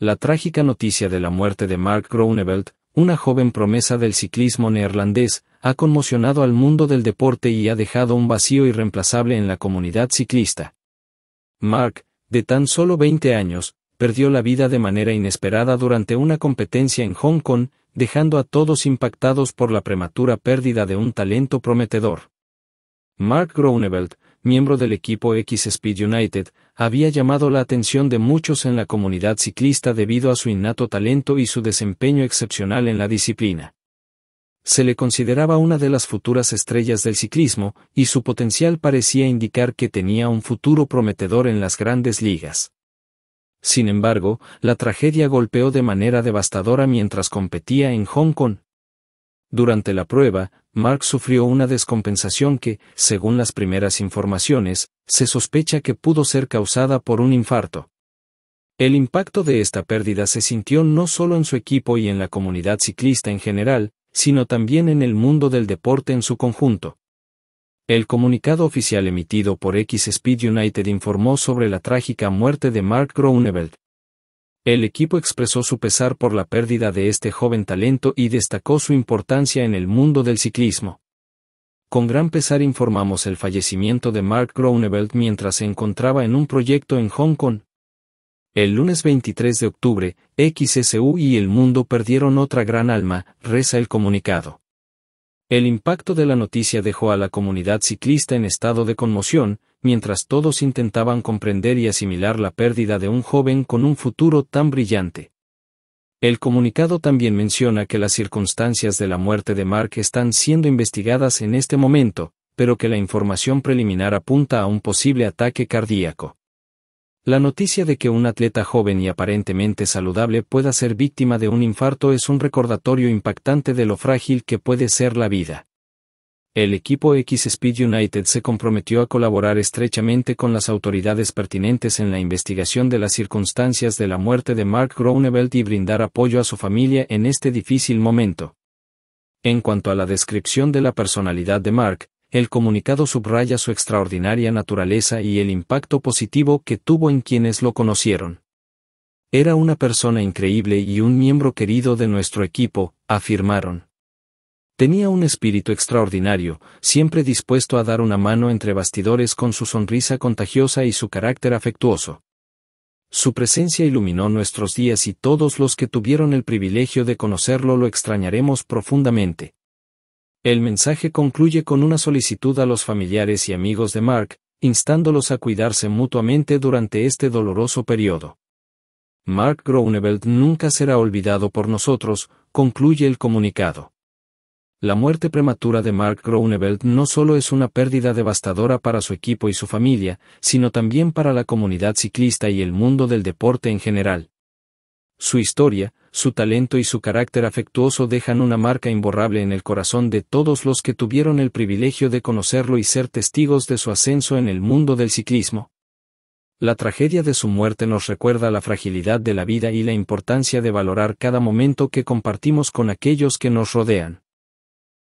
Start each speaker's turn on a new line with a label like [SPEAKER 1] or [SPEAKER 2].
[SPEAKER 1] La trágica noticia de la muerte de Mark Groeneveld, una joven promesa del ciclismo neerlandés, ha conmocionado al mundo del deporte y ha dejado un vacío irreemplazable en la comunidad ciclista. Mark, de tan solo 20 años, perdió la vida de manera inesperada durante una competencia en Hong Kong, dejando a todos impactados por la prematura pérdida de un talento prometedor. Mark Groeneveld, miembro del equipo X-Speed United, había llamado la atención de muchos en la comunidad ciclista debido a su innato talento y su desempeño excepcional en la disciplina. Se le consideraba una de las futuras estrellas del ciclismo, y su potencial parecía indicar que tenía un futuro prometedor en las grandes ligas. Sin embargo, la tragedia golpeó de manera devastadora mientras competía en Hong Kong, durante la prueba, Mark sufrió una descompensación que, según las primeras informaciones, se sospecha que pudo ser causada por un infarto. El impacto de esta pérdida se sintió no solo en su equipo y en la comunidad ciclista en general, sino también en el mundo del deporte en su conjunto. El comunicado oficial emitido por X Speed United informó sobre la trágica muerte de Mark Groeneveld, el equipo expresó su pesar por la pérdida de este joven talento y destacó su importancia en el mundo del ciclismo. Con gran pesar informamos el fallecimiento de Mark groenevelt mientras se encontraba en un proyecto en Hong Kong. El lunes 23 de octubre, XSU y el mundo perdieron otra gran alma, reza el comunicado. El impacto de la noticia dejó a la comunidad ciclista en estado de conmoción, mientras todos intentaban comprender y asimilar la pérdida de un joven con un futuro tan brillante. El comunicado también menciona que las circunstancias de la muerte de Mark están siendo investigadas en este momento, pero que la información preliminar apunta a un posible ataque cardíaco. La noticia de que un atleta joven y aparentemente saludable pueda ser víctima de un infarto es un recordatorio impactante de lo frágil que puede ser la vida el equipo X Speed United se comprometió a colaborar estrechamente con las autoridades pertinentes en la investigación de las circunstancias de la muerte de Mark Groenevelt y brindar apoyo a su familia en este difícil momento. En cuanto a la descripción de la personalidad de Mark, el comunicado subraya su extraordinaria naturaleza y el impacto positivo que tuvo en quienes lo conocieron. Era una persona increíble y un miembro querido de nuestro equipo, afirmaron. Tenía un espíritu extraordinario, siempre dispuesto a dar una mano entre bastidores con su sonrisa contagiosa y su carácter afectuoso. Su presencia iluminó nuestros días y todos los que tuvieron el privilegio de conocerlo lo extrañaremos profundamente. El mensaje concluye con una solicitud a los familiares y amigos de Mark, instándolos a cuidarse mutuamente durante este doloroso periodo. Mark Groeneveld nunca será olvidado por nosotros, concluye el comunicado. La muerte prematura de Mark Groeneveld no solo es una pérdida devastadora para su equipo y su familia, sino también para la comunidad ciclista y el mundo del deporte en general. Su historia, su talento y su carácter afectuoso dejan una marca imborrable en el corazón de todos los que tuvieron el privilegio de conocerlo y ser testigos de su ascenso en el mundo del ciclismo. La tragedia de su muerte nos recuerda la fragilidad de la vida y la importancia de valorar cada momento que compartimos con aquellos que nos rodean.